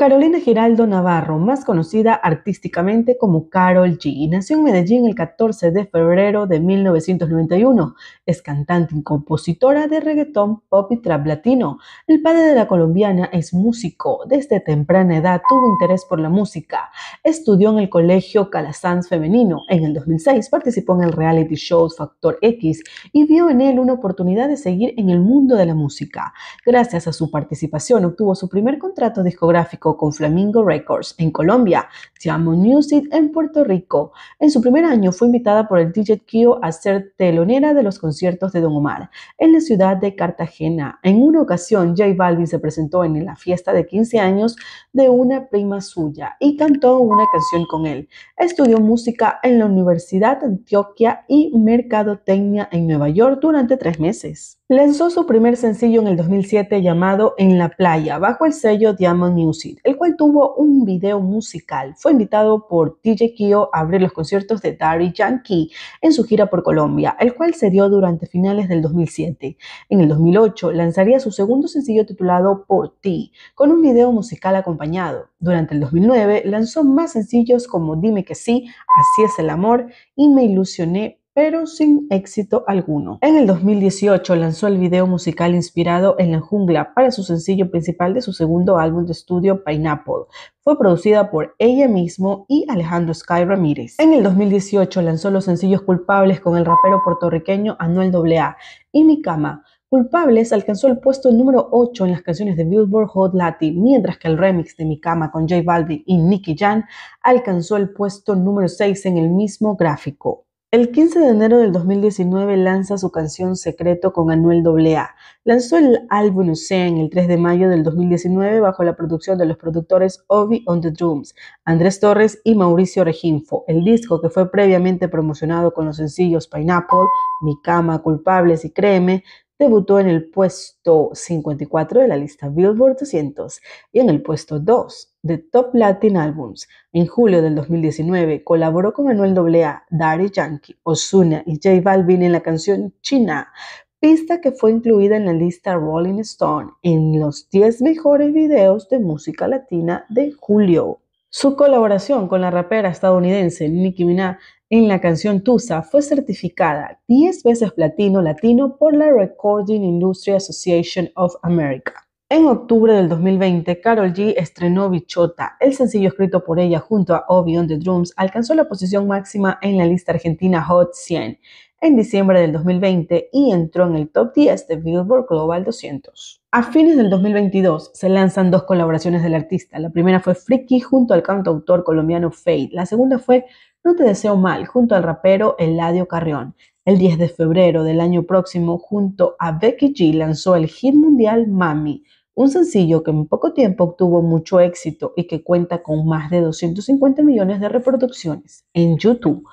Carolina Giraldo Navarro, más conocida artísticamente como Carol G, nació en Medellín el 14 de febrero de 1991. Es cantante y compositora de reggaetón, pop y trap latino. El padre de la colombiana es músico. Desde temprana edad tuvo interés por la música. Estudió en el colegio Calasanz Femenino. En el 2006 participó en el reality show Factor X y vio en él una oportunidad de seguir en el mundo de la música. Gracias a su participación obtuvo su primer contrato discográfico con Flamingo Records, en Colombia, Tiamo Music en Puerto Rico. En su primer año fue invitada por el DJ Kio a ser telonera de los conciertos de Don Omar en la ciudad de Cartagena. En una ocasión, Jay Balvin se presentó en la fiesta de 15 años de una prima suya y cantó una canción con él. Estudió música en la Universidad de Antioquia y Mercadotecnia en Nueva York durante tres meses. Lanzó su primer sencillo en el 2007 llamado En la Playa, bajo el sello Diamond Music, el cual tuvo un video musical. Fue invitado por DJ Kio a abrir los conciertos de Daddy Yankee en su gira por Colombia, el cual se dio durante finales del 2007. En el 2008 lanzaría su segundo sencillo titulado Por Ti, con un video musical acompañado. Durante el 2009 lanzó más sencillos como Dime que sí, Así es el amor y Me ilusioné pero sin éxito alguno. En el 2018 lanzó el video musical inspirado en la jungla para su sencillo principal de su segundo álbum de estudio Pineapple. Fue producida por ella mismo y Alejandro Sky Ramírez. En el 2018 lanzó los sencillos Culpables con el rapero puertorriqueño Anuel AA y Mi Cama. Culpables alcanzó el puesto número 8 en las canciones de Billboard Hot Latin, mientras que el remix de Mi Cama con J Balvin y Nicky Jan alcanzó el puesto número 6 en el mismo gráfico. El 15 de enero del 2019 lanza su canción Secreto con Anuel AA. Lanzó el álbum Ocean el 3 de mayo del 2019 bajo la producción de los productores Obi on the Drums, Andrés Torres y Mauricio Reginfo. El disco que fue previamente promocionado con los sencillos Pineapple, Mi cama, Culpables y Créeme, debutó en el puesto 54 de la lista Billboard 200 y en el puesto 2 de Top Latin Albums. En julio del 2019 colaboró con Manuel AA, Daddy Yankee, Ozuna y J Balvin en la canción China, pista que fue incluida en la lista Rolling Stone en los 10 mejores videos de música latina de julio. Su colaboración con la rapera estadounidense Nicki Minaj en la canción Tusa fue certificada 10 veces platino latino por la Recording Industry Association of America. En octubre del 2020, Carol G estrenó Bichota. El sencillo escrito por ella junto a Obi on the Drums alcanzó la posición máxima en la lista argentina Hot 100 en diciembre del 2020 y entró en el top 10 de Billboard Global 200. A fines del 2022 se lanzan dos colaboraciones del artista. La primera fue Friki junto al cantautor colombiano Fade. La segunda fue No te deseo mal junto al rapero Eladio Carrión. El 10 de febrero del año próximo, junto a Becky G, lanzó el hit mundial Mami, un sencillo que en poco tiempo obtuvo mucho éxito y que cuenta con más de 250 millones de reproducciones en YouTube.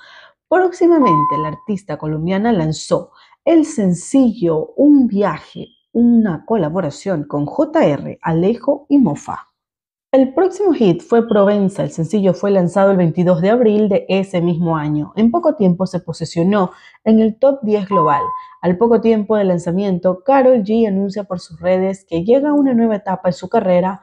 Próximamente la artista colombiana lanzó el sencillo Un viaje, una colaboración con JR, Alejo y Mofa. El próximo hit fue Provenza. El sencillo fue lanzado el 22 de abril de ese mismo año. En poco tiempo se posicionó en el top 10 global. Al poco tiempo del lanzamiento, Carol G anuncia por sus redes que llega a una nueva etapa en su carrera.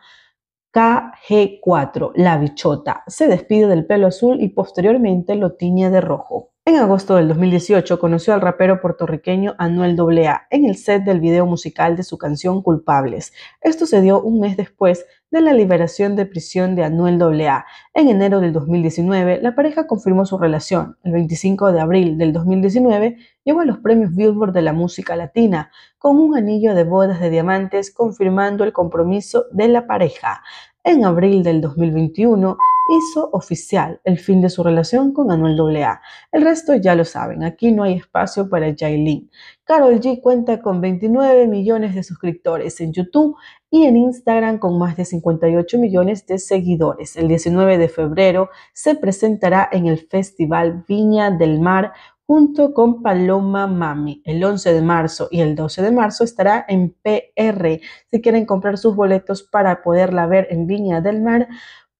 KG4, la bichota, se despide del pelo azul y posteriormente lo tiñe de rojo. En agosto del 2018 conoció al rapero puertorriqueño Anuel AA en el set del video musical de su canción Culpables. Esto se dio un mes después de la liberación de prisión de Anuel AA. En enero del 2019, la pareja confirmó su relación. El 25 de abril del 2019, llegó a los premios Billboard de la música latina con un anillo de bodas de diamantes confirmando el compromiso de la pareja. En abril del 2021, hizo oficial el fin de su relación con Anuel AA. El resto ya lo saben, aquí no hay espacio para Jailin. Carol G cuenta con 29 millones de suscriptores en YouTube y en Instagram con más de 58 millones de seguidores. El 19 de febrero se presentará en el Festival Viña del Mar junto con Paloma Mami. El 11 de marzo y el 12 de marzo estará en PR. Si quieren comprar sus boletos para poderla ver en Viña del Mar,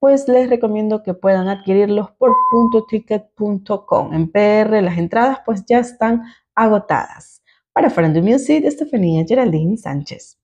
pues les recomiendo que puedan adquirirlos por .ticket.com. En PR las entradas pues ya están agotadas. Para Fernando Music, Estefanía Geraldine Sánchez.